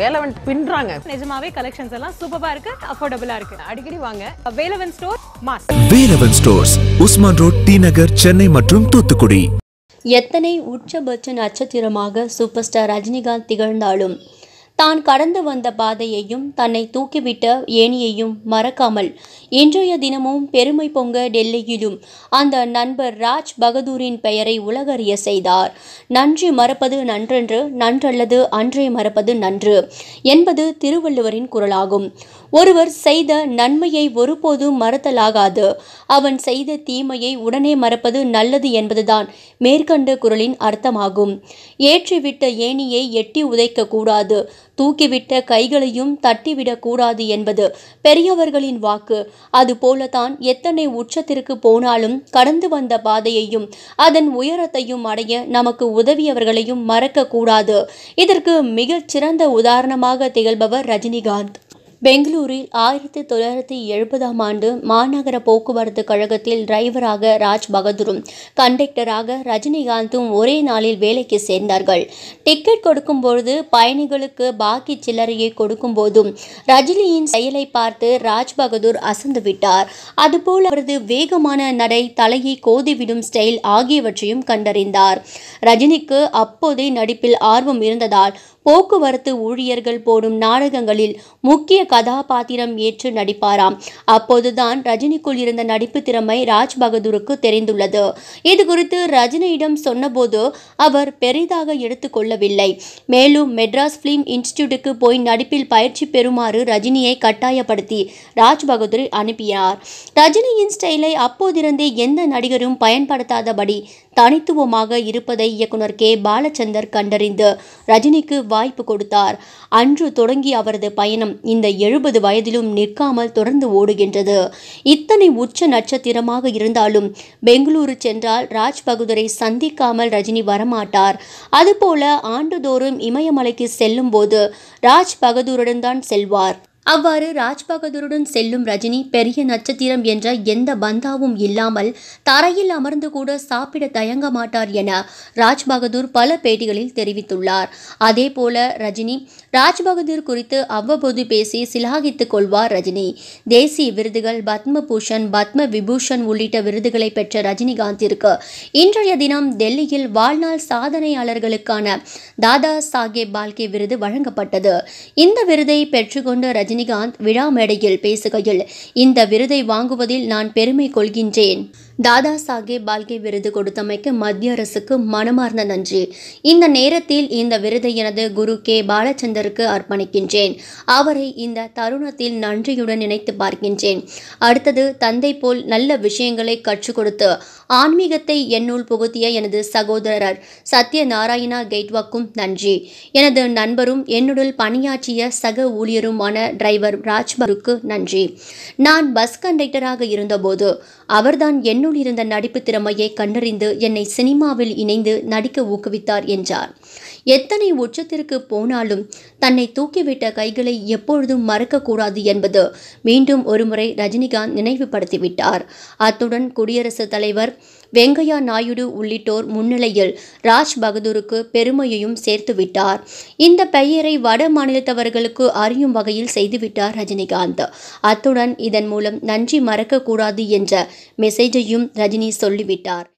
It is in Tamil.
வேலவன் பின்றாங்க நிஜமாவே கலெக்ஷன்ஸ் எல்லாம் சூப்பரா இருக்கு அஃபோர்டபுளா இருக்கு அடிக்கடி வாங்க வேலவன் ஸ்டோர் மாஸ் Velavan stores Usman road T Nagar Chennai மற்றும் தூத்துக்குடி எத்தனை உச்சபட்ச நட்சத்திரமாக சூப்பர் ஸ்டார் ரஜினிகாந்த் திகழ்ந்தாலும் தான் கடந்து வந்த பாதையையும் தன்னை தூக்கிவிட்ட ஏணியையும் மறக்காமல் இன்றைய தினமும் பெருமை பொங்க டெல்லியிலும் அந்த நண்பர் ராஜ் பகதூரின் பெயரை உலகறிய செய்தார் நன்றி மறப்பது நன்றென்று நன்றல்லது அன்றே மறப்பது நன்று என்பது திருவள்ளுவரின் குரலாகும் ஒருவர் செய்த நன்மையை ஒருபோதும் மறத்தலாகாது அவன் செய்த தீமையை உடனே மறப்பது நல்லது என்பதுதான் மேற்கண்ட குரலின் அர்த்தமாகும் ஏற்றிவிட்ட ஏணியை எட்டி உதைக்க கூடாது தூக்கிவிட்ட கைகளையும் தட்டிவிடக்கூடாது என்பது பெரியவர்களின் வாக்கு அதுபோலத்தான் எத்தனை உச்சத்திற்கு போனாலும் கடந்து வந்த பாதையையும் அதன் உயரத்தையும் அடைய நமக்கு உதவியவர்களையும் மறக்க கூடாது இதற்கு மிகச் சிறந்த உதாரணமாக திகழ்பவர் ரஜினிகாந்த் பெங்களூரில் ஆயிரத்தி தொள்ளாயிரத்தி எழுபதாம் ஆண்டு மாநகர போக்குவரத்து கழகத்தில் டிரைவராக ராஜ் பகதூரும் கண்டக்டராக ரஜினிகாந்தும் ஒரே நாளில் வேலைக்கு சேர்ந்தார்கள் டிக்கெட் கொடுக்கும்போது பயணிகளுக்கு பாக்கி சில்லறையை கொடுக்கும் போதும் ரஜினியின் செயலை பார்த்து ராஜ் பகதூர் அசந்துவிட்டார் அதுபோல் அவரது வேகமான நடை தலையை கோதிவிடும் ஸ்டைல் ஆகியவற்றையும் கண்டறிந்தார் ரஜினிக்கு அப்போதே நடிப்பில் ஆர்வம் இருந்ததால் போக்குவரத்து ஊழியர்கள் போடும் நாடகங்களில் முக்கிய கதாபாத்திரம் ஏற்று நடிப்பாராம் அப்போதுதான் ரஜினிக்குள் இருந்த நடிப்பு திறமை ராஜ் பகதூருக்கு தெரிந்துள்ளது இது குறித்து ரஜினியிடம் சொன்னபோது அவர் பெரிதாக எடுத்துக்கொள்ளவில்லை மேலும் மெட்ராஸ் பிலிம் இன்ஸ்டிடியூட்டுக்கு போய் நடிப்பில் பயிற்சி பெறுமாறு ரஜினியை கட்டாயப்படுத்தி ராஜ் பகதூர் அனுப்பினார் ரஜினியின் ஸ்டைலை அப்போதிருந்தே எந்த நடிகரும் பயன்படுத்தாதபடி தனித்துவமாக இருப்பதை இயக்குனர் கே பாலச்சந்தர் கண்டறிந்து ரஜினிக்கு வாய்ப்பு கொடுத்தார் அன்று தொடங்கி அவரது பயணம் இந்த எழுபது வயதிலும் நிற்காமல் தொடர்ந்து ஓடுகின்றது இத்தனை உச்ச நட்சத்திரமாக இருந்தாலும் பெங்களூரு சென்றால் ராஜ்பகதூரை சந்திக்காமல் ரஜினி வரமாட்டார் அதுபோல ஆண்டுதோறும் இமயமலைக்கு செல்லும் போது ராஜ்பகதூருடன் தான் செல்வார் அவ்வாறு ராஜ்பகதூருடன் செல்லும் ரஜினி பெரிய நட்சத்திரம் என்ற எந்த பந்தாவும் இல்லாமல் தரையில் அமர்ந்து கூட சாப்பிட தயங்க மாட்டார் என ராஜ்பகதூர் பல பேட்டிகளில் தெரிவித்துள்ளார் அதே போல ரஜினி ராஜ்பகதூர் குறித்து அவ்வப்போது பேசி சிலாகித்துக் கொள்வார் ரஜினி தேசிய விருதுகள் பத்ம பூஷன் பத்ம விபூஷன் உள்ளிட்ட விருதுகளை பெற்ற ரஜினிகாந்திற்கு இன்றைய தினம் டெல்லியில் வாழ்நாள் சாதனையாளர்களுக்கான தாதா சாஹேப் பால்கே விருது வழங்கப்பட்டது இந்த விருதை பெற்றுக்கொண்டு ரஜினி ரஜினிகாந்த் விழா மேடையில் பேசுகையில் இந்த விருதை வாங்குவதில் நான் பெருமை கொள்கின்றேன் தாதா சாஹேப் பால்கே விருது கொடுத்தமைக்கு மத்திய அரசுக்கு மனமார்ந்த நன்றி இந்த நேரத்தில் இந்த விருதை எனது குரு கே பாலச்சந்தருக்கு அர்ப்பணிக்கின்றேன் அவரை இந்த தருணத்தில் நன்றியுடன் நினைத்து பார்க்கின்றேன் அடுத்தது தந்தை போல் நல்ல விஷயங்களை கற்றுக் கொடுத்து ஆன்மீகத்தை என்னுள் புகுத்திய எனது சகோதரர் சத்ய நாராயணா கெய்ட்வாக்கும் நன்றி எனது நண்பரும் என்னுடன் பணியாற்றிய சக ஊழியருமான டிரைவர் ராஜ்பருக்கு நன்றி நான் பஸ் கண்டக்டராக இருந்தபோது அவர்தான் என்னுள் இருந்த நடிப்பு திறமையை கண்டறிந்து என்னை சினிமாவில் இணைந்து நடிக்க ஊக்குவித்தார் என்றார் எத்தனை உச்சத்திற்கு போனாலும் தன்னை தூக்கிவிட்ட கைகளை எப்பொழுதும் மறக்கக்கூடாது என்பது மீண்டும் ஒருமுறை ரஜினிகாந்த் நினைவுபடுத்திவிட்டார் அத்துடன் குடியரசுத் தலைவர் வெங்கையா நாயுடு உள்ளிட்டோர் முன்னிலையில் ராஜ் பகதூருக்கு பெருமையையும் சேர்த்துவிட்டார் இந்த பெயரை வட மாநிலத்தவர்களுக்கு அறியும் வகையில் செய்து செய்துவிட்டார் ரஜினிகாந்த் அத்துடன் இதன் மூலம் நன்றி மறக்கக்கூடாது என்ற மெசேஜையும் ரஜினி சொல்லிவிட்டார்